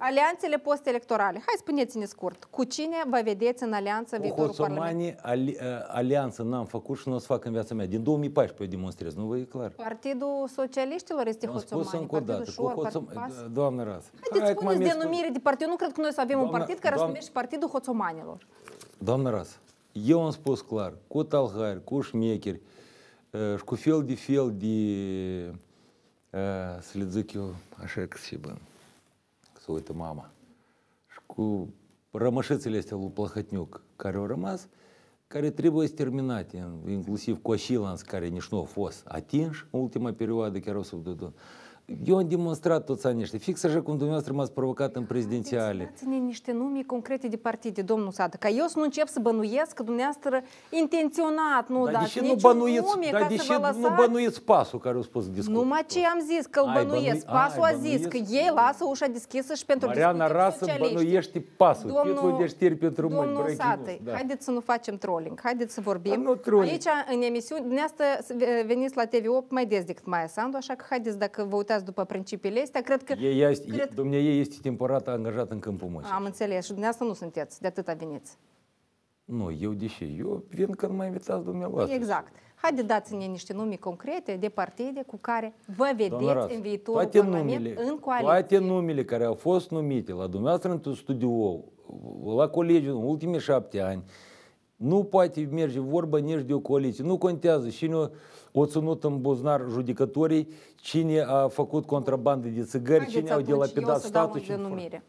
Alianțele post-electorale, Hai spuneți-ne scurt. Cu cine vă vedeți în alianță viitorul Hoțomani, parlament? Ă, alianță n-am făcut și nu o să fac în viața mea. Din 2014 eu demonstrez, nu vă e clar? Partidul Socialiștilor este Am Hoțomani. Spus încă o dată, Șor, cu Hoțom... Doamnă Ras. Haideți, spuneți denumire de partid. Eu nu cred că noi să avem un partid care doamna, se numește Partidul Hoțomanilor. Doamne, Ras, eu am spus clar, cu talhari, cu șmecheri, ă, și cu fel de fel de... Ă, să le zic eu așa că se bine să uită mama. Și cu rămășițele astea lui Plăhătniuc care au rămas, care trebuie terminate, inclusiv cu Așilans, care nici nu a fost atins în ultima perioadă, chiar o să eu am demonstrat toți ani ăștia, fix așa cum dumneavoastră m-ați provocat în prezidențiale. Deci, dați-ne niște nume concrete de partide, domnul Sadă, ca eu să nu încep să bănuiesc că dumneavoastră intenționat nu dar dați deși niciun nu bănuiți, nume dar ca deși să vă lăsați... nu bănuiți pasul care a spus discuție. Numai ce am zis, că îl bănuiesc. Bănui... Pasul ai, a zis că ei lasă ușa deschisă și pentru Mariana Rasă bănuiește pasul. Domnul, de știri pentru domnul mâini, da. haideți să nu facem trolling, haideți să vorbim. Aici, în emisiune, dumneavoastră veniți la TV8 mai des decât Maia Sandu, așa că haideți dacă vă uitați angajați după principiile astea, cred că... Ei este, cred... Domne, ei este temporat angajat în câmpul muncii. Am înțeles și dumneavoastră nu sunteți, de atâta veniți. Nu, eu deși, eu vin când mă invitați dumneavoastră. Exact. Haide dați-ne niște nume concrete de partide cu care vă vedeți Raț, în viitorul toate numele, în coaliție. Toate numele care au fost numite la dumneavoastră în studio, la colegiul în ultimii șapte ani, nu poate merge vorba nici de o coaliție. Nu contează cine o ținut în buznar judecătorii, cine a făcut contrabandă de țigări, Haideți cine au dilapidat statul. și denumire.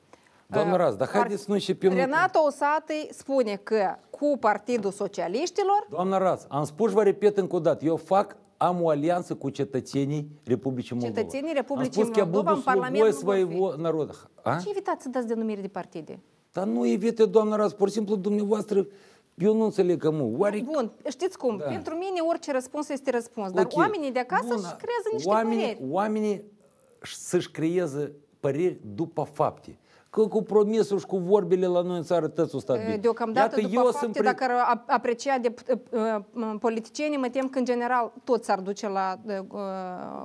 Doamna uh, Raz, dar haideți să nu începem... Renato Osatei spune că cu Partidul Socialiștilor... Doamna Raz, am spus, vă repet încă o dată, eu fac am o alianță cu cetățenii Republicii Moldova. Cetățenii Republicii Moldova, Moldova în Parlamentul своего народа. Ce evitați să dați denumiri de partide? Dar nu evite, doamna Raz, pur și simplu dumneavoastră eu nu înțeleg că nu. Oare... Bun, știți cum, da. pentru mine orice răspuns este răspuns, dar okay. oamenii de acasă Bun, își creează niște oamenii, păreri. Oamenii să-și creeze păreri după fapte că cu promisul și cu vorbile la noi în țară tăți o stabili. Deocamdată, Iată, după fapte, pre... dacă ar aprecia de ă, ă, politicienii, mă tem că, în general, tot s-ar duce la uh,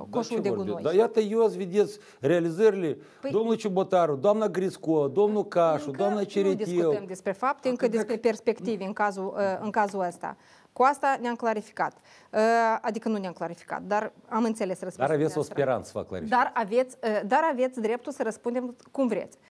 coșul da, de gunoi. Da, iată, eu îți vedeți realizările păi... domnul Cibotaru, doamna Grisco, domnul Cașu, încă doamna Ceretiu. Nu discutăm despre fapte, încă păi despre perspective în cazul, uh, în cazul ăsta. Cu asta ne-am clarificat. Adică nu ne-am clarificat, dar am înțeles răspunsul. Dar aveți o speranță să vă clarificați. Dar aveți, dar aveți dreptul să răspundem cum vreți.